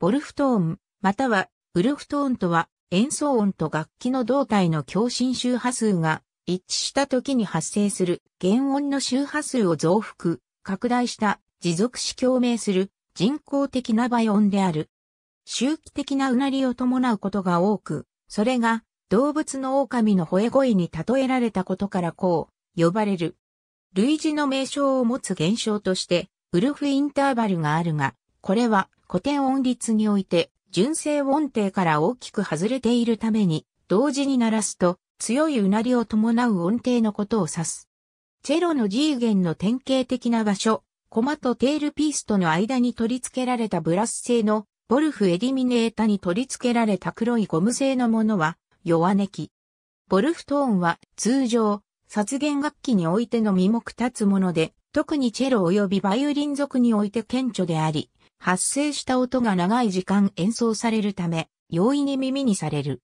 ボルフトーン、またはウルフトーンとは演奏音と楽器の胴体の共振周波数が一致した時に発生する原音の周波数を増幅、拡大した持続し共鳴する人工的な倍音である。周期的なうなりを伴うことが多く、それが動物の狼の吠え声に例えられたことからこう呼ばれる。類似の名称を持つ現象として、ウルフインターバルがあるが、これは古典音律において、純正音程から大きく外れているために、同時に鳴らすと強いうなりを伴う音程のことを指す。チェロの G 弦の典型的な場所、コマとテールピースとの間に取り付けられたブラス製のボルフエディミネータに取り付けられた黒いゴム製のものは弱音器。ボルフトーンは通常、殺弦楽器においての身目立つもので、特にチェロ及びバイオリン族において顕著であり、発生した音が長い時間演奏されるため、容易に耳にされる。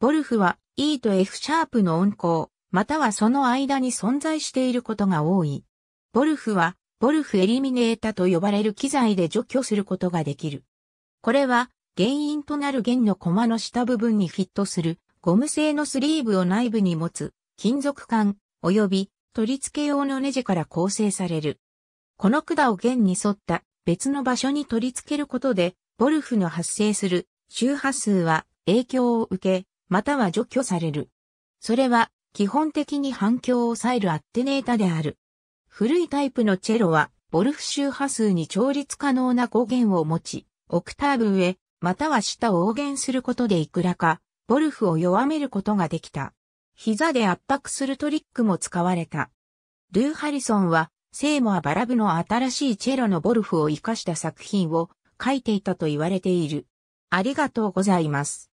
ボルフは E と F シャープの音高、またはその間に存在していることが多い。ボルフは、ボルフエリミネータと呼ばれる機材で除去することができる。これは、原因となる弦のコマの下部分にフィットする、ゴム製のスリーブを内部に持つ、金属管、及び取り付け用のネジから構成される。この管を弦に沿った別の場所に取り付けることで、ゴルフの発生する周波数は影響を受け、または除去される。それは基本的に反響を抑えるアッテネータである。古いタイプのチェロは、ボルフ周波数に調律可能な語源を持ち、オクターブ上、または下を応減することでいくらか、ボルフを弱めることができた。膝で圧迫するトリックも使われた。ルー・ハリソンは、セーモア・バラブの新しいチェロのボルフを活かした作品を書いていたと言われている。ありがとうございます。